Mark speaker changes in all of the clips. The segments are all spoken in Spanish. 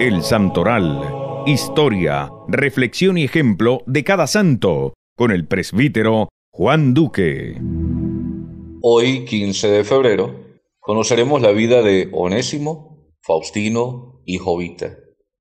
Speaker 1: El Santoral. Historia, reflexión y ejemplo de cada santo, con el presbítero Juan Duque. Hoy, 15 de febrero,
Speaker 2: conoceremos la vida de Onésimo, Faustino y Jovita.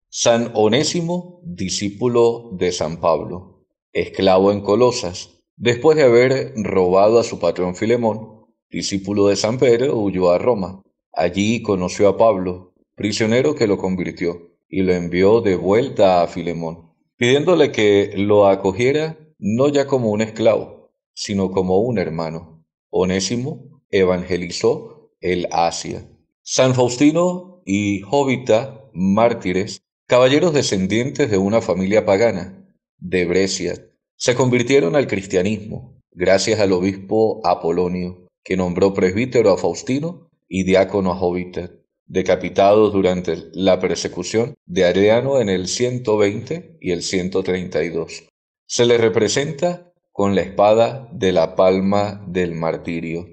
Speaker 2: San Onésimo, discípulo de San Pablo, esclavo en Colosas, después de haber robado a su patrón Filemón, Discípulo de San Pedro, huyó a Roma. Allí conoció a Pablo, prisionero que lo convirtió, y lo envió de vuelta a Filemón, pidiéndole que lo acogiera no ya como un esclavo, sino como un hermano. Onésimo evangelizó el Asia. San Faustino y Jovita, mártires, caballeros descendientes de una familia pagana, de Brescia, se convirtieron al cristianismo gracias al obispo Apolonio que nombró presbítero a Faustino y diácono a Joviter, decapitados durante la persecución de Areano en el 120 y el 132. Se le representa con la espada de la palma del martirio.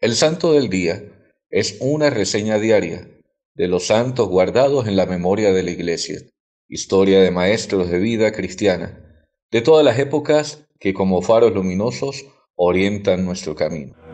Speaker 2: El santo del día es una reseña diaria de los santos guardados en la memoria de la Iglesia, historia de maestros de vida cristiana, de todas las épocas que como faros luminosos orientan nuestro camino.